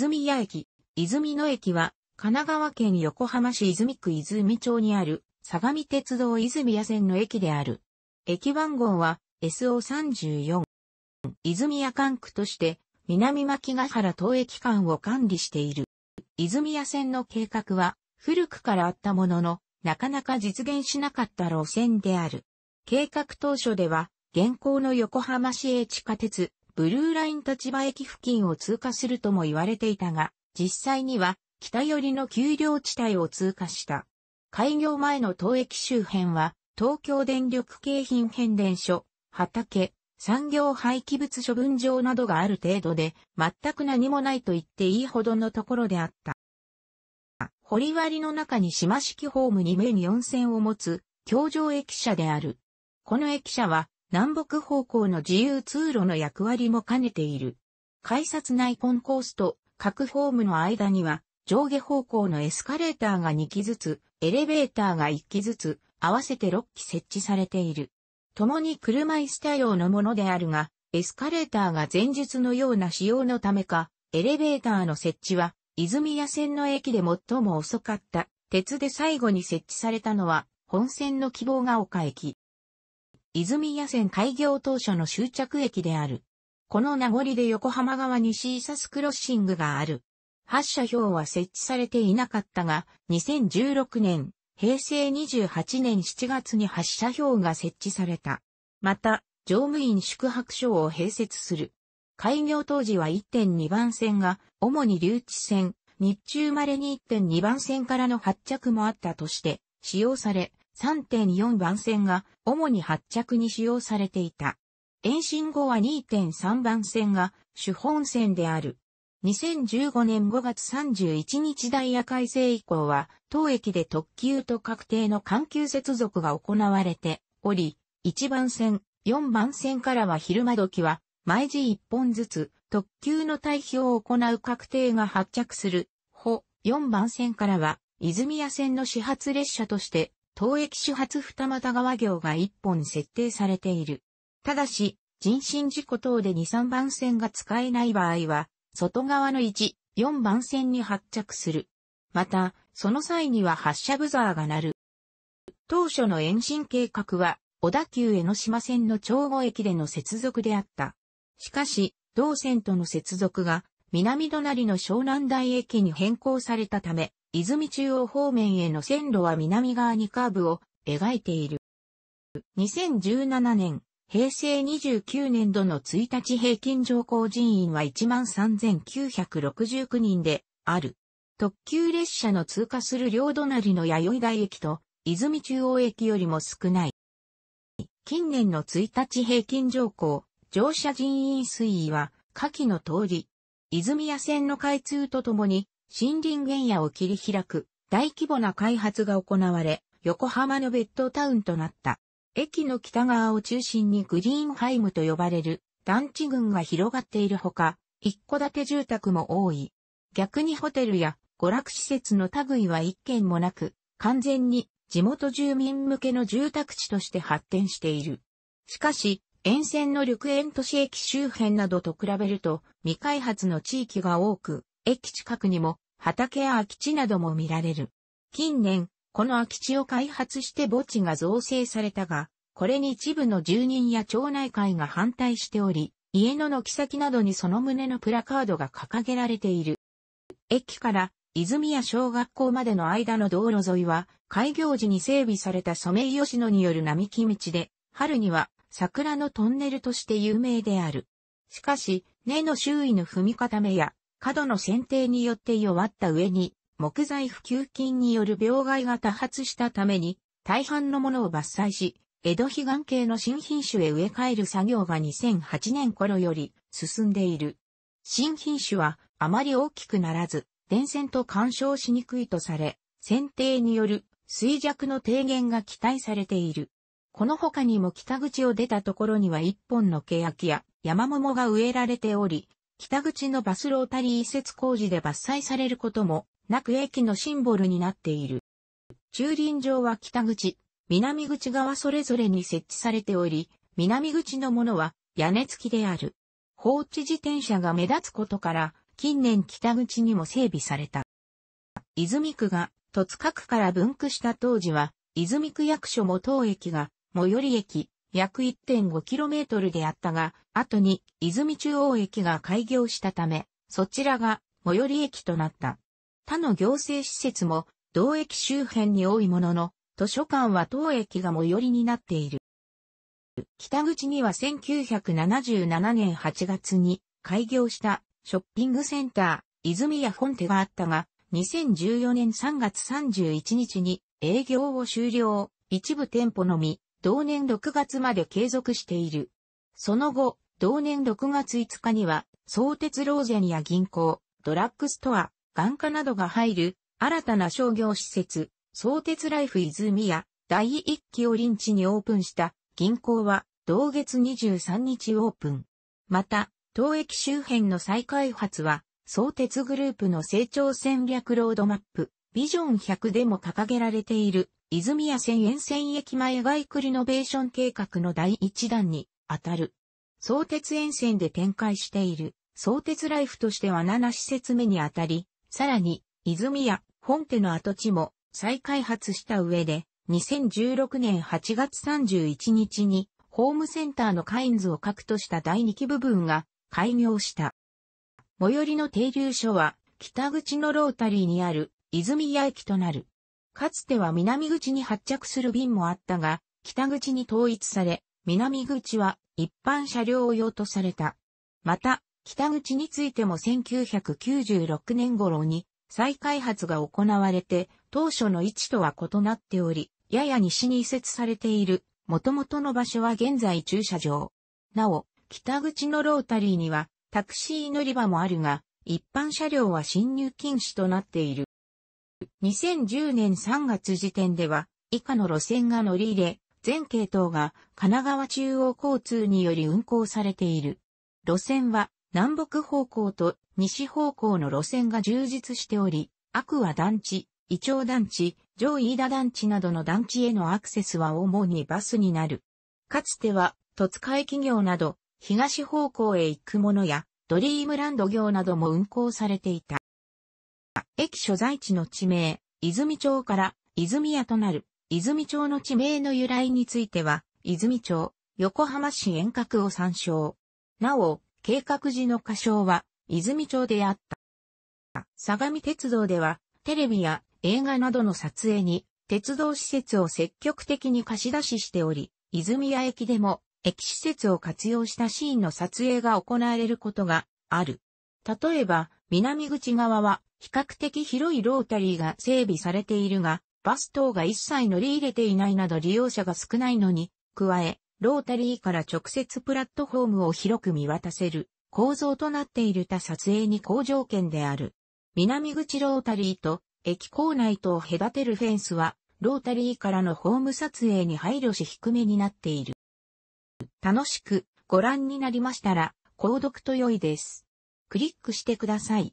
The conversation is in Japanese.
泉谷駅、泉野駅は、神奈川県横浜市泉区泉町にある、相模鉄道泉谷線の駅である。駅番号は、SO34。泉谷管区として、南牧ヶ原東駅間を管理している。泉谷線の計画は、古くからあったものの、なかなか実現しなかった路線である。計画当初では、現行の横浜市営地下鉄、ブルーライン立場駅付近を通過するとも言われていたが、実際には北寄りの丘陵地帯を通過した。開業前の当駅周辺は、東京電力京浜変電所、畑、産業廃棄物処分場などがある程度で、全く何もないと言っていいほどのところであった。堀割の中に島式ホームに面4線を持つ、京上駅舎である。この駅舎は、南北方向の自由通路の役割も兼ねている。改札内コンコースと各ホームの間には上下方向のエスカレーターが2機ずつ、エレベーターが1機ずつ、合わせて6機設置されている。共に車椅子対応のものであるが、エスカレーターが前述のような仕様のためか、エレベーターの設置は、泉谷線の駅で最も遅かった、鉄で最後に設置されたのは、本線の希望が丘駅。泉谷線開業当初の終着駅である。この名残で横浜側にシーサスクロッシングがある。発車票は設置されていなかったが、2016年、平成28年7月に発車票が設置された。また、乗務員宿泊所を併設する。開業当時は1.2番線が、主に留置線、日中まれに1.2番線からの発着もあったとして、使用され、3.4番線が主に発着に使用されていた。延伸後は2.3番線が主本線である。2015年5月31日ダイヤ改正以降は、当駅で特急と確定の緩急接続が行われており、1番線、4番線からは昼間時は、毎時1本ずつ、特急の退避を行う確定が発着する、ほ、4番線からは、泉谷線の始発列車として、当駅始発二俣川行が1本設定されている。ただし、人身事故等で2、3番線が使えない場合は、外側の1、4番線に発着する。また、その際には発車ブザーが鳴る。当初の延伸計画は、小田急江ノ島線の長後駅での接続であった。しかし、同線との接続が、南隣の湘南台駅に変更されたため、泉中央方面への線路は南側にカーブを描いている。2017年、平成29年度の1日平均乗降人員は13,969人である。特急列車の通過する両隣の弥生台駅と泉中央駅よりも少ない。近年の1日平均乗降、乗車人員推移は下記の通り、泉谷線の開通とともに森林原野を切り開く大規模な開発が行われ、横浜のベッドタウンとなった。駅の北側を中心にグリーンハイムと呼ばれる団地群が広がっているほか、一戸建て住宅も多い。逆にホテルや娯楽施設の類は一軒もなく、完全に地元住民向けの住宅地として発展している。しかし、沿線の緑園都市駅周辺などと比べると未開発の地域が多く、駅近くにも畑や空き地なども見られる。近年、この空き地を開発して墓地が造成されたが、これに一部の住人や町内会が反対しており、家の軒先などにその旨のプラカードが掲げられている。駅から泉谷小学校までの間の道路沿いは、開業時に整備されたソメイヨシノによる並木道で、春には桜のトンネルとして有名である。しかし、根の周囲の踏み固めや角の剪定によって弱った上に、木材普及菌による病害が多発したために、大半のものを伐採し、江戸悲願系の新品種へ植え替える作業が2008年頃より進んでいる。新品種はあまり大きくならず、電線と干渉しにくいとされ、剪定による衰弱の低減が期待されている。この他にも北口を出たところには一本の欅や山桃が植えられており、北口のバスロータリー移設工事で伐採されることもなく駅のシンボルになっている。駐輪場は北口、南口側それぞれに設置されており、南口のものは屋根付きである。放置自転車が目立つことから、近年北口にも整備された。泉区が戸塚区から分区した当時は、泉区役所も当駅が最寄り駅、約 1.5km であったが、後に泉中央駅が開業したため、そちらが最寄り駅となった。他の行政施設も同駅周辺に多いものの、図書館は当駅が最寄りになっている。北口には1977年8月に開業したショッピングセンター、泉屋本手があったが、2014年3月31日に営業を終了、一部店舗のみ同年6月まで継続している。その後、同年6月5日には、相鉄ローやニア銀行、ドラッグストア、眼科などが入る、新たな商業施設、相鉄ライフ泉や、第1期を臨地にオープンした銀行は、同月23日オープン。また、当駅周辺の再開発は、相鉄グループの成長戦略ロードマップ、ビジョン100でも掲げられている泉谷線沿線駅前外区リノベーション計画の第一弾に当たる。相鉄沿線で展開している相鉄ライフとしては7施設目に当たり、さらに泉谷本家の跡地も再開発した上で、2016年8月31日にホームセンターのカインズを核とした第2期部分が開業した。最寄りの停留所は北口のロータリーにある泉谷駅となる。かつては南口に発着する便もあったが、北口に統一され、南口は一般車両用とされた。また、北口についても1996年頃に再開発が行われて、当初の位置とは異なっており、やや西に移設されている、元々の場所は現在駐車場。なお、北口のロータリーにはタクシー乗り場もあるが、一般車両は進入禁止となっている。2010年3月時点では、以下の路線が乗り入れ、全系統が神奈川中央交通により運行されている。路線は南北方向と西方向の路線が充実しており、アクア団地、イチョウ団地、上飯田団地などの団地へのアクセスは主にバスになる。かつては、戸塚駅業など、東方向へ行くものや、ドリームランド業なども運行されていた。駅所在地の地名、泉町から泉屋となる、泉町の地名の由来については、泉町、横浜市遠隔を参照。なお、計画時の歌唱は、泉町であった。相模鉄道では、テレビや映画などの撮影に、鉄道施設を積極的に貸し出ししており、泉谷駅でも、駅施設を活用したシーンの撮影が行われることがある。例えば、南口側は比較的広いロータリーが整備されているが、バス等が一切乗り入れていないなど利用者が少ないのに、加え、ロータリーから直接プラットフォームを広く見渡せる構造となっている他撮影に好条件である。南口ロータリーと駅構内とを隔てるフェンスは、ロータリーからのホーム撮影に配慮し低めになっている。楽しくご覧になりましたら、購読と良いです。クリックしてください。